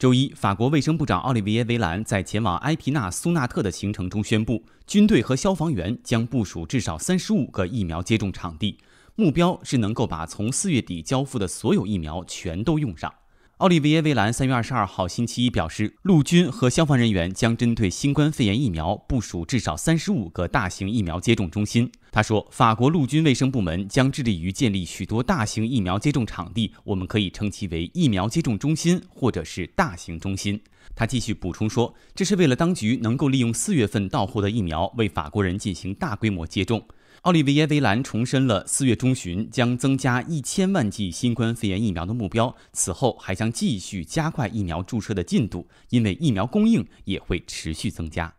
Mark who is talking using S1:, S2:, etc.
S1: 周一，法国卫生部长奥利维耶·维兰在前往埃皮纳苏纳特的行程中宣布，军队和消防员将部署至少三十五个疫苗接种场地，目标是能够把从四月底交付的所有疫苗全都用上。奥利维耶·维兰三月二十二号星期一表示，陆军和消防人员将针对新冠肺炎疫苗部署至少三十五个大型疫苗接种中心。他说法国陆军卫生部门将致力于建立许多大型疫苗接种场地，我们可以称其为疫苗接种中心或者是大型中心。他继续补充说，这是为了当局能够利用四月份到货的疫苗为法国人进行大规模接种。奥利维耶·维兰重申了四月中旬将增加一千万剂新冠肺炎疫苗的目标，此后还将继续加快疫苗注射的进度，因为疫苗供应也会持续增加。